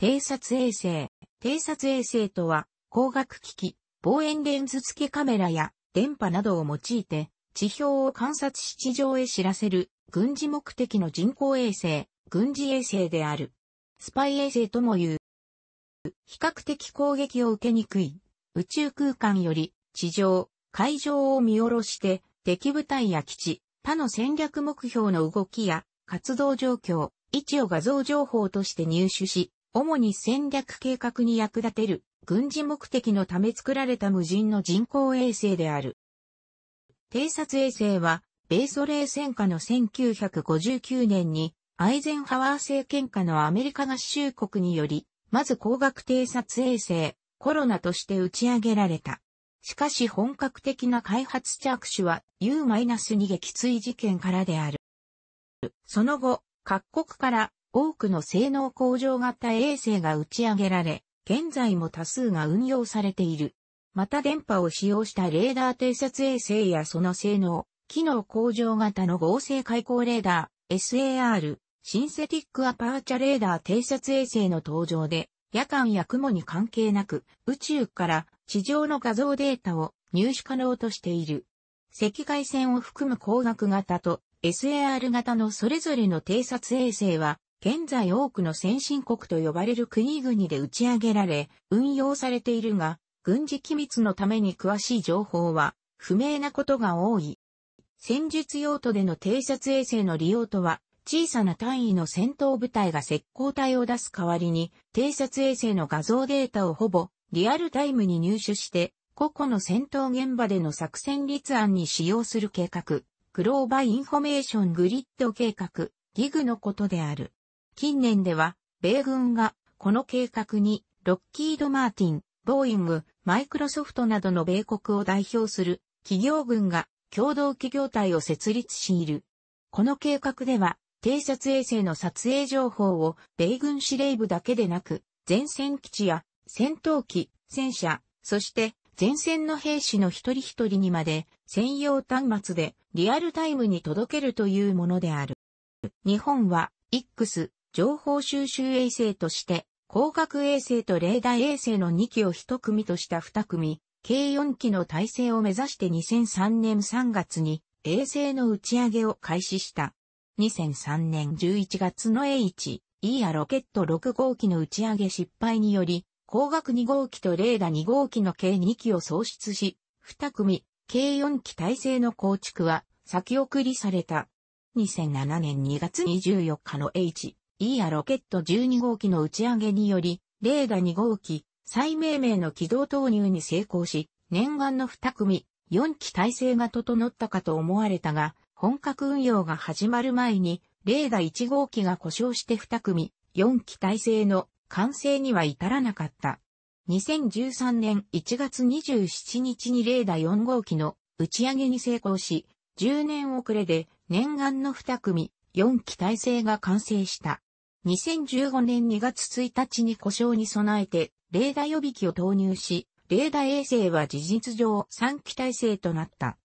偵察衛星。偵察衛星とは、光学機器、望遠レンズ付けカメラや電波などを用いて、地表を観察し地上へ知らせる、軍事目的の人工衛星、軍事衛星である。スパイ衛星とも言う。比較的攻撃を受けにくい、宇宙空間より、地上、海上を見下ろして、敵部隊や基地、他の戦略目標の動きや、活動状況、位置を画像情報として入手し、主に戦略計画に役立てる軍事目的のため作られた無人の人工衛星である。偵察衛星は、米ソ冷戦下の1959年に、アイゼンハワー政権下のアメリカ合衆国により、まず光学偵察衛星、コロナとして打ち上げられた。しかし本格的な開発着手は U-2 撃墜事件からである。その後、各国から多くの性能向上型衛星が打ち上げられ、現在も多数が運用されている。また電波を使用したレーダー偵察衛星やその性能、機能向上型の合成開口レーダー、SAR、シンセティックアパーチャレーダー偵察衛星の登場で、夜間や雲に関係なく、宇宙から地上の画像データを入手可能としている。赤外線を含む光学型と SAR 型のそれぞれの偵察衛星は、現在多くの先進国と呼ばれる国々で打ち上げられ、運用されているが、軍事機密のために詳しい情報は不明なことが多い。戦術用途での偵察衛星の利用とは、小さな単位の戦闘部隊が石膏体を出す代わりに、偵察衛星の画像データをほぼリアルタイムに入手して、個々の戦闘現場での作戦立案に使用する計画、グローバインフォメーショングリッド計画、ギグのことである。近年では、米軍がこの計画にロッキード・マーティン、ボーイング、マイクロソフトなどの米国を代表する企業群が共同企業体を設立している。この計画では、偵察衛星の撮影情報を米軍司令部だけでなく、前線基地や戦闘機、戦車、そして前線の兵士の一人一人にまで専用端末でリアルタイムに届けるというものである。日本は X、情報収集衛星として、光学衛星とレーダー衛星の2機を1組とした2組、計4機の体制を目指して2003年3月に衛星の打ち上げを開始した。2003年11月の H、E やロケット6号機の打ち上げ失敗により、光学2号機とレーダー2号機の計2機を創出し、2組、計4機体制の構築は先送りされた。2007年2月24日の H、イーヤロケット12号機の打ち上げにより、レーダ2号機、再命名の軌道投入に成功し、念願の2組、4機体制が整ったかと思われたが、本格運用が始まる前に、レーダ1号機が故障して2組、4機体制の完成には至らなかった。2013年1月27日にレーダ4号機の打ち上げに成功し、10年遅れで念願の2組、4機体制が完成した。2015年2月1日に故障に備えて、レーダー予備機を投入し、レーダー衛星は事実上3機体制となった。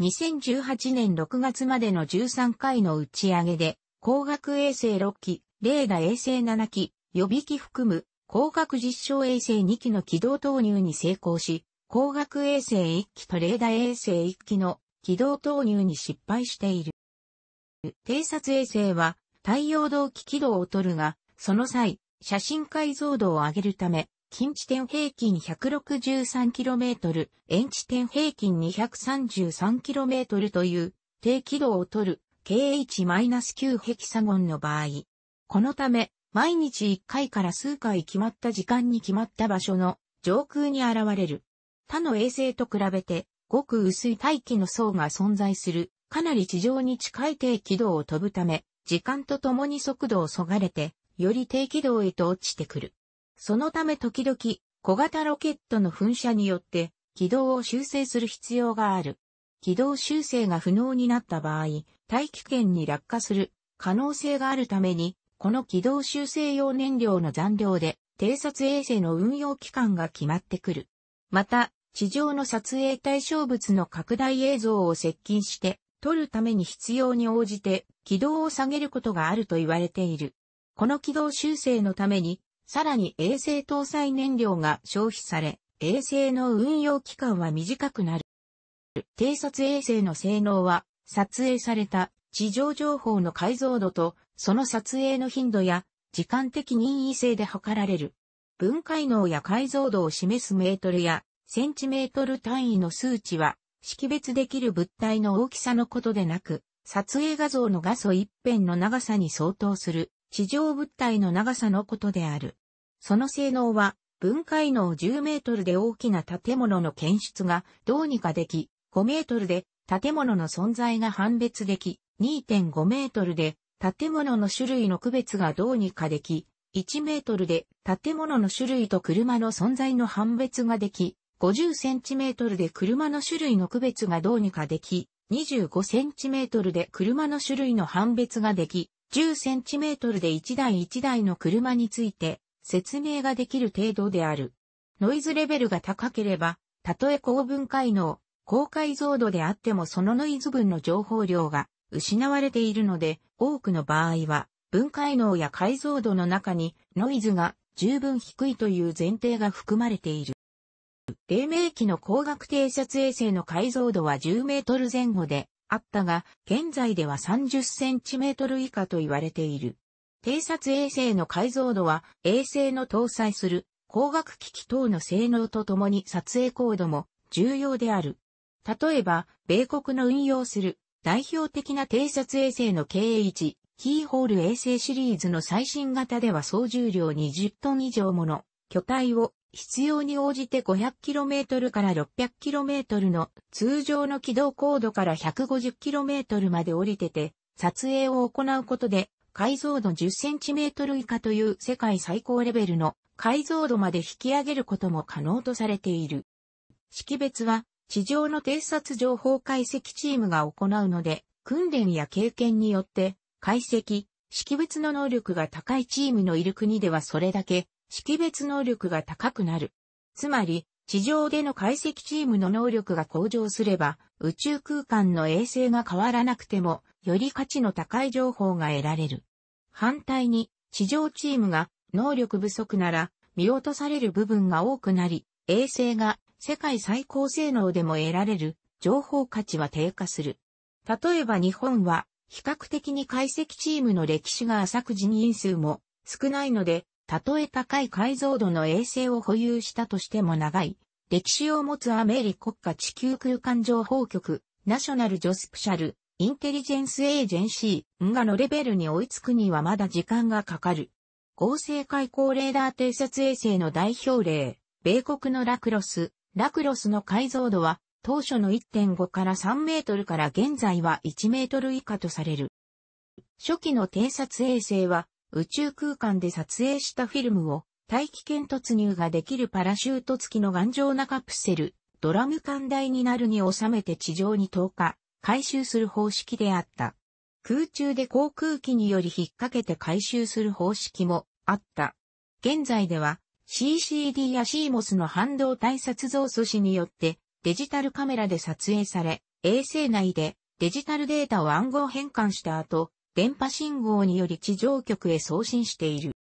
2018年6月までの13回の打ち上げで、光学衛星6機、レーダー衛星7機、予備機含む光学実証衛星2機の軌道投入に成功し、光学衛星1機とレーダー衛星1機の軌道投入に失敗している。偵察衛星は太陽同期軌道を取るが、その際、写真解像度を上げるため、近地点平均 163km、遠地点平均 233km という低軌道を取る KH-9 ヘキサゴンの場合。このため、毎日1回から数回決まった時間に決まった場所の上空に現れる。他の衛星と比べて、ごく薄い大気の層が存在する、かなり地上に近い低軌道を飛ぶため、時間とともに速度をそがれて、より低軌道へと落ちてくる。そのため時々、小型ロケットの噴射によって、軌道を修正する必要がある。軌道修正が不能になった場合、大気圏に落下する可能性があるために、この軌道修正用燃料の残量で、偵察衛星の運用期間が決まってくる。また、地上の撮影対象物の拡大映像を接近して、取るために必要に応じて軌道を下げることがあると言われている。この軌道修正のために、さらに衛星搭載燃料が消費され、衛星の運用期間は短くなる。偵察衛星の性能は、撮影された地上情報の解像度と、その撮影の頻度や、時間的任意性で測られる。分解能や解像度を示すメートルや、センチメートル単位の数値は、識別できる物体の大きさのことでなく、撮影画像の画素一辺の長さに相当する地上物体の長さのことである。その性能は分解能10メートルで大きな建物の検出がどうにかでき、5メートルで建物の存在が判別でき、2.5メートルで建物の種類の区別がどうにかでき、1メートルで建物の種類と車の存在の判別ができ、50cm で車の種類の区別がどうにかでき、25cm で車の種類の判別ができ、10cm で1台1台の車について説明ができる程度である。ノイズレベルが高ければ、たとえ高分解能、高解像度であってもそのノイズ分の情報量が失われているので、多くの場合は、分解能や解像度の中にノイズが十分低いという前提が含まれている。黎明期の光学偵察衛星の解像度は10メートル前後であったが、現在では30センチメートル以下と言われている。偵察衛星の解像度は衛星の搭載する光学機器等の性能とともに撮影高度も重要である。例えば、米国の運用する代表的な偵察衛星の KH キーホール衛星シリーズの最新型では総重量20トン以上もの巨体を必要に応じて 500km から 600km の通常の軌道高度から 150km まで降りてて、撮影を行うことで、解像度 10cm 以下という世界最高レベルの解像度まで引き上げることも可能とされている。識別は、地上の偵察情報解析チームが行うので、訓練や経験によって、解析、識別の能力が高いチームのいる国ではそれだけ識別能力が高くなる。つまり、地上での解析チームの能力が向上すれば、宇宙空間の衛星が変わらなくても、より価値の高い情報が得られる。反対に、地上チームが能力不足なら、見落とされる部分が多くなり、衛星が世界最高性能でも得られる情報価値は低下する。例えば日本は比較的に解析チームの歴史が浅く人員数も少ないのでたとえ高い解像度の衛星を保有したとしても長い、歴史を持つアメリ国家地球空間情報局、ナショナルジョスプシャル、インテリジェンスエージェンシー、がのレベルに追いつくにはまだ時間がかかる。合成開口レーダー偵察衛星の代表例、米国のラクロス、ラクロスの解像度は当初の1.5から3メートルから現在は1メートル以下とされる。初期の偵察衛星は宇宙空間で撮影したフィルムを大気圏突入ができるパラシュート付きの頑丈なカプセル、ドラム艦台になるに収めて地上に投下、回収する方式であった。空中で航空機により引っ掛けて回収する方式もあった。現在では CCD や CMOS の半導体撮像素子によってデジタルカメラで撮影され、衛星内でデジタルデータを暗号変換した後、電波信号により地上局へ送信している。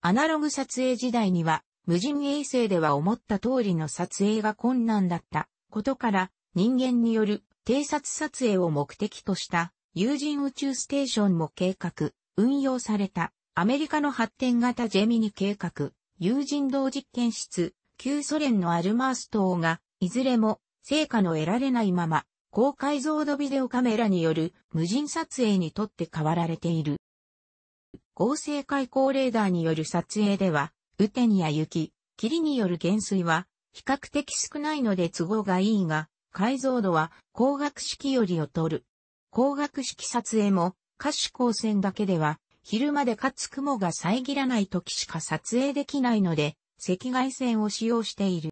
アナログ撮影時代には、無人衛星では思った通りの撮影が困難だったことから、人間による偵察撮影を目的とした有人宇宙ステーションも計画、運用されたアメリカの発展型ジェミニ計画、有人道実験室、旧ソ連のアルマース島が、いずれも成果の得られないまま高解像度ビデオカメラによる無人撮影にとって変わられている。合成開口レーダーによる撮影では、雨天や雪、霧による減衰は比較的少ないので都合がいいが、解像度は光学式より劣る。光学式撮影も可視光線だけでは昼までかつ雲が遮らない時しか撮影できないので赤外線を使用している。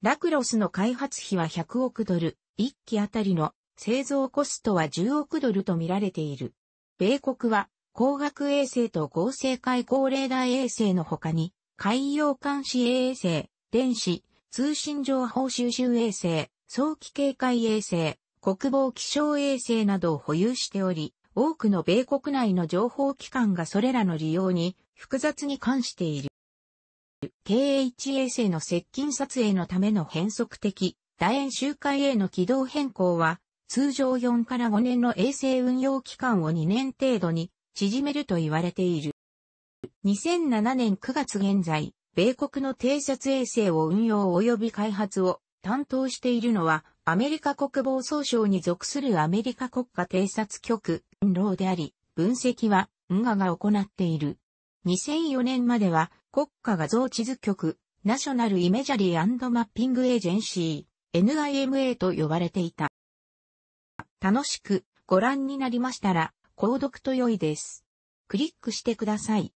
ラクロスの開発費は100億ドル、1機あたりの製造コストは10億ドルと見られている。米国は光学衛星と合成開口レーダー衛星の他に、海洋監視衛星、電子、通信情報収集衛星、早期警戒衛星、国防気象衛星などを保有しており、多くの米国内の情報機関がそれらの利用に複雑に関している。KH 衛星の接近撮影のための変則的楕円周回への軌道変更は、通常4から5年の衛星運用期間を2年程度に縮めると言われている。2007年9月現在、米国の偵察衛星を運用及び開発を担当しているのは、アメリカ国防総省に属するアメリカ国家偵察局、ローであり、分析は、運河が行っている。2004年までは、国家画像地図局、ナショナルイメジャリーマッピングエージェンシー、NIMA と呼ばれていた。楽しくご覧になりましたら、購読と良いです。クリックしてください。